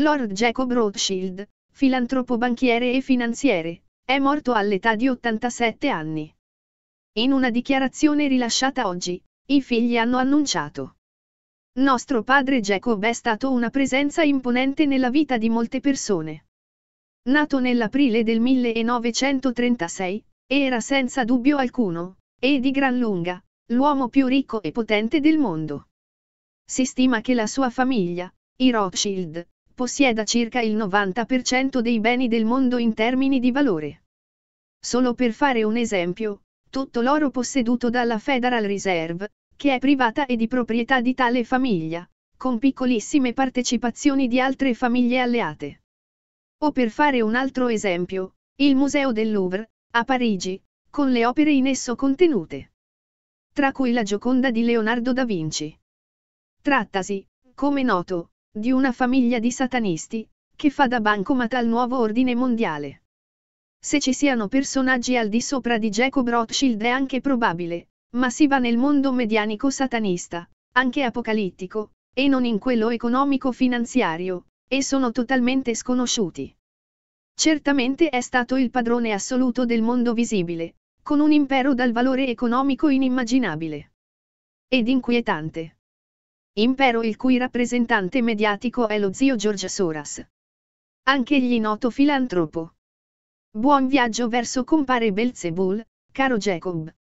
Lord Jacob Rothschild, filantropo banchiere e finanziere, è morto all'età di 87 anni. In una dichiarazione rilasciata oggi, i figli hanno annunciato. Nostro padre Jacob è stato una presenza imponente nella vita di molte persone. Nato nell'aprile del 1936, era senza dubbio alcuno, e di gran lunga, l'uomo più ricco e potente del mondo. Si stima che la sua famiglia, i Rothschild, possieda circa il 90% dei beni del mondo in termini di valore. Solo per fare un esempio, tutto l'oro posseduto dalla Federal Reserve, che è privata e di proprietà di tale famiglia, con piccolissime partecipazioni di altre famiglie alleate. O per fare un altro esempio, il Museo del Louvre, a Parigi, con le opere in esso contenute. Tra cui la Gioconda di Leonardo da Vinci. Trattasi, come noto, di una famiglia di satanisti, che fa da bancomat al nuovo ordine mondiale. Se ci siano personaggi al di sopra di Jacob Rothschild è anche probabile, ma si va nel mondo medianico satanista, anche apocalittico, e non in quello economico-finanziario, e sono totalmente sconosciuti. Certamente è stato il padrone assoluto del mondo visibile, con un impero dal valore economico inimmaginabile. Ed inquietante impero il cui rappresentante mediatico è lo zio George Soras. Anche egli noto filantropo. Buon viaggio verso compare Belzebul, caro Jacob.